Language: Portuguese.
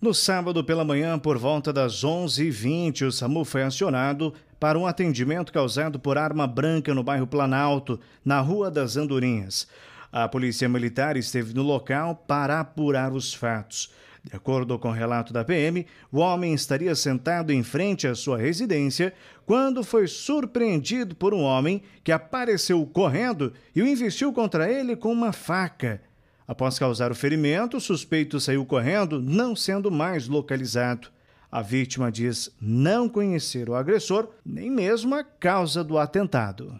No sábado pela manhã, por volta das 11h20, o SAMU foi acionado para um atendimento causado por arma branca no bairro Planalto, na Rua das Andorinhas. A polícia militar esteve no local para apurar os fatos. De acordo com o relato da PM, o homem estaria sentado em frente à sua residência quando foi surpreendido por um homem que apareceu correndo e o investiu contra ele com uma faca. Após causar o ferimento, o suspeito saiu correndo, não sendo mais localizado. A vítima diz não conhecer o agressor, nem mesmo a causa do atentado.